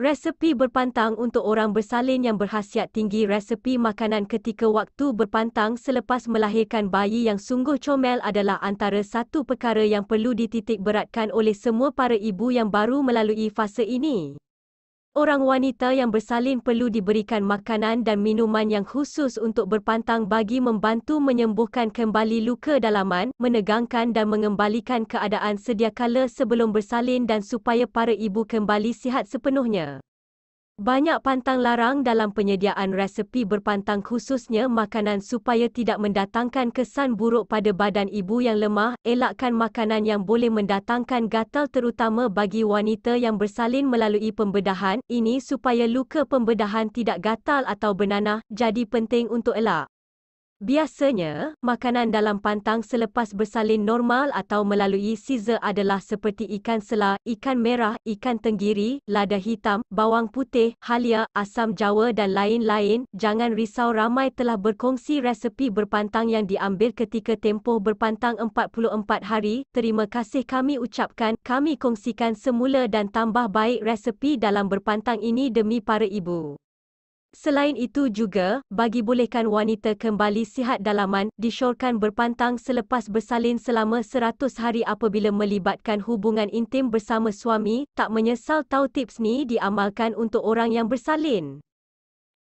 Resepi berpantang untuk orang bersalin yang berhasiat tinggi resepi makanan ketika waktu berpantang selepas melahirkan bayi yang sungguh comel adalah antara satu perkara yang perlu dititik beratkan oleh semua para ibu yang baru melalui fasa ini. Orang wanita yang bersalin perlu diberikan makanan dan minuman yang khusus untuk berpantang bagi membantu menyembuhkan kembali luka dalaman, menegangkan dan mengembalikan keadaan sediakala sebelum bersalin dan supaya para ibu kembali sihat sepenuhnya. Banyak pantang larang dalam penyediaan resepi berpantang khususnya makanan supaya tidak mendatangkan kesan buruk pada badan ibu yang lemah, elakkan makanan yang boleh mendatangkan gatal terutama bagi wanita yang bersalin melalui pembedahan, ini supaya luka pembedahan tidak gatal atau bernanah, jadi penting untuk elak. Biasanya, makanan dalam pantang selepas bersalin normal atau melalui scissor adalah seperti ikan sela, ikan merah, ikan tenggiri, lada hitam, bawang putih, halia, asam jawa dan lain-lain. Jangan risau ramai telah berkongsi resepi berpantang yang diambil ketika tempoh berpantang 44 hari. Terima kasih kami ucapkan, kami kongsikan semula dan tambah baik resepi dalam berpantang ini demi para ibu. Selain itu juga, bagi bolehkan wanita kembali sihat dalaman, disyorkan berpantang selepas bersalin selama 100 hari apabila melibatkan hubungan intim bersama suami, tak menyesal tahu tips ni diamalkan untuk orang yang bersalin.